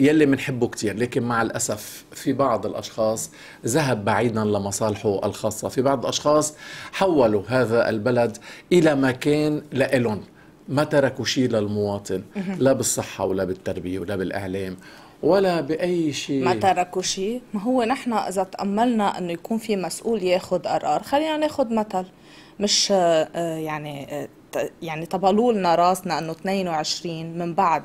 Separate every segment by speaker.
Speaker 1: يلي بنحبه كثير لكن مع الاسف في بعض الاشخاص ذهب بعيدا لمصالحه الخاصه في بعض الاشخاص حولوا هذا البلد الى مكان لإلهم ما تركوا شيء للمواطن لا بالصحه ولا بالتربيه ولا بالاعلام ولا باي شيء ما تركوا
Speaker 2: شيء ما هو نحن اذا تاملنا انه يكون في مسؤول ياخذ قرار خلينا ناخذ مثل مش آه، آه، يعني آه، يعني طبلوا لنا راسنا انه 22 من بعد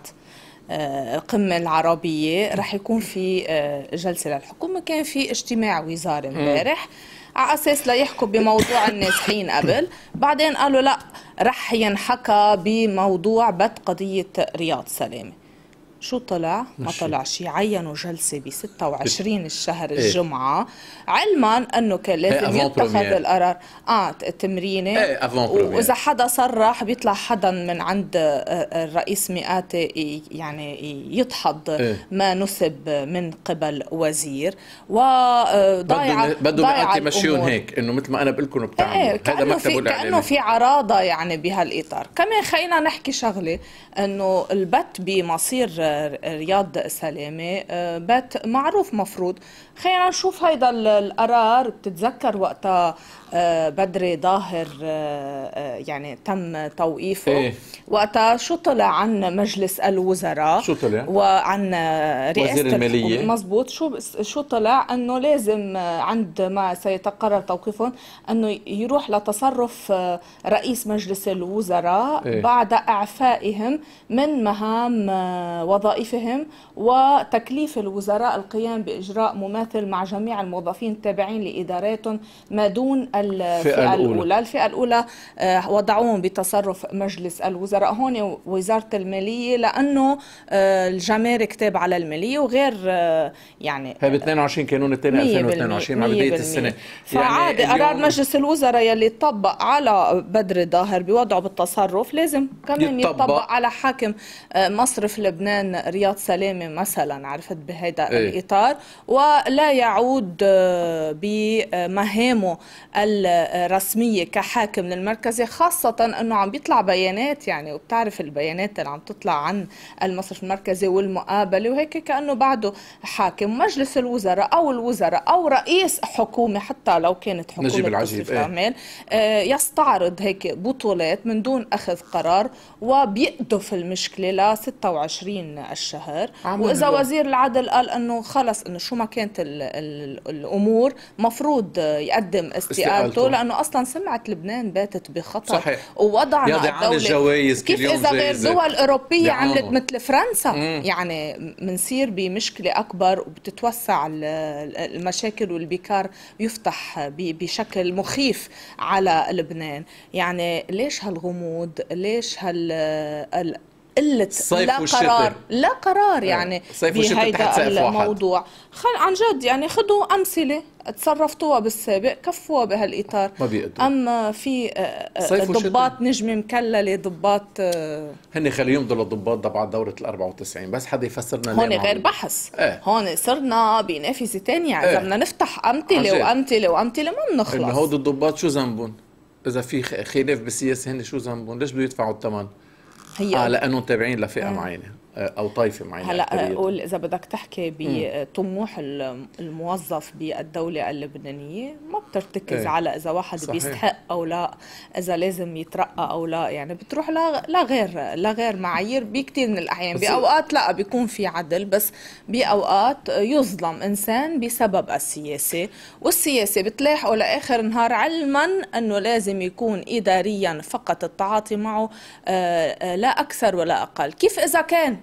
Speaker 2: القمه العربيه رح يكون في آه، جلسه للحكومه كان في اجتماع وزاري امبارح على اساس ليحكوا بموضوع النازحين قبل بعدين قالوا لا رح ينحكى بموضوع بد قضيه رياض سلامه شو طلع؟ ما طلع شيء عينوا جلسه ب 26 الشهر إيه. الجمعه علما انه كان إيه، لازم يتخذ القرار اه تمرينه ايه واذا حدا صرح بيطلع حدا من عند آه، آه، الرئيس مئاتي يعني يدحض إيه. ما نسب من قبل وزير وضايع آه، بده مئاتي يمشيون هيك
Speaker 1: انه مثل ما انا بقول لكم بتعملوا ايه هذا مكتبه كانه في
Speaker 2: عراضه يعني بهالاطار كمان خلينا نحكي شغله انه البت بمصير رياض سلامة أه، بات معروف مفروض خلينا نشوف هيدا القرار بتتذكر وقتها أه، بدري ظاهر أه، يعني تم توقيفه إيه؟ وقتها شو طلع عن مجلس الوزراء شو طلع وعن رئاسة وزير المالية مزبوط شو شو طلع انه لازم عند ما سيتقرر توقيفهم انه يروح لتصرف رئيس مجلس الوزراء إيه؟ بعد اعفائهم من مهام وظيفة وظائفهم وتكليف الوزراء القيام بإجراء مماثل مع جميع الموظفين التابعين لإداراتهم ما دون الفئة الأولى. الأولى الفئة الأولى آه، وضعوهم بتصرف مجلس الوزراء هون وزارة المالية لأنه آه، الجمارك تابعة للمالية وغير آه، يعني هي
Speaker 1: ب 22 كانون الثاني 2022 مع بداية السنة فعادي يعني قرار مجلس
Speaker 2: الوزراء يلي طبق على بدر الظاهر بوضعه بالتصرف لازم كمان يطبق, يطبق على حاكم مصرف لبنان من رياض سلامه مثلا عرفت بهذا أي. الاطار ولا يعود آه، بمهامه الرسميه كحاكم للمركزي خاصه انه عم بيطلع بيانات يعني وبتعرف البيانات اللي عم تطلع عن المصرف المركزي والمقابله وهيك كانه بعده حاكم مجلس الوزراء او الوزراء او رئيس حكومه حتى لو كانت حكومه نجيب العجيب ايه. آه، يستعرض هيك بطولات من دون اخذ قرار وبيقذف المشكله ل 26 الشهر واذا اللي... وزير العدل قال انه خلص انه شو ما كانت الـ الـ الامور مفروض يقدم استقالته, استقالته لانه اصلا سمعه لبنان باتت بخطر صحيح ووضعنا الدوله الجوائز كيف اذا غير دول اوروبيه نعم. عملت مثل فرنسا مم. يعني بنصير بمشكله اكبر وبتتوسع المشاكل والبكار يفتح بشكل مخيف على لبنان يعني ليش هالغموض ليش هال قله لا قرار لا قرار إيه، يعني بهيدا الموضوع خل عن جد يعني خذوا امثله تصرفتوها بالسابق كفوها بهالاطار ما بيقدروا اما في آه، آه، ضباط نجمه مكلله ضباط آه،
Speaker 1: هن خليهم دول الضباط بعد دوره ال 94 بس حدا يفسر لنا هون غير
Speaker 2: بحث ايه؟ هون صرنا بنافذه ثانيه يعني إيه. اذا ايه؟ بدنا نفتح امثله وامثله وامثله ما بنخلص انه هود
Speaker 1: الضباط شو ذنبهم؟ اذا في خلاف بالسياسه هن شو ذنبهم؟ ليش بده يدفعوا الثمن؟ هي اه لانه تابعين لفئه إيه. معينه او طائفه معينه هلا اقول
Speaker 2: اذا بدك تحكي بطموح الموظف بالدوله اللبنانيه ما بترتكز ايه. على اذا واحد صحيح. بيستحق او لا اذا لازم يترقى او لا يعني بتروح لغير لغير معايير بكثير من الاحيان باوقات لا بيكون في عدل بس باوقات يظلم انسان بسبب السياسه والسياسه بتلاحقه لاخر نهار علما انه لازم يكون اداريا فقط التعاطي معه آه، آه، لا اكثر ولا اقل كيف اذا كان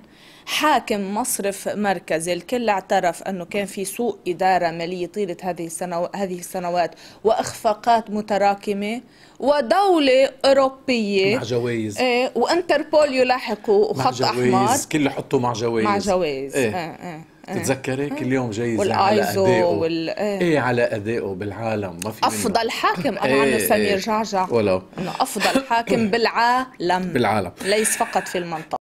Speaker 2: حاكم مصرف مركزي الكل اعترف أنه كان في سوء إدارة مالية طيلة هذه السنو... هذه السنوات وإخفاقات متراكمة ودولة أوروبية مع جوائز إيه وإنتربول يلاحقوا وخط مع أحمر
Speaker 1: كله حطوا مع جوائز مع جوائز إيه. إيه. إيه. إيه. تتذكري كل إيه. يوم جايزة على أدائه وال... إيه. إيه على أدائه بالعالم ما في أفضل منه.
Speaker 2: حاكم أنا إيه سمير جعجع ولو أنه أفضل حاكم بالعالم بالعالم ليس فقط في المنطقة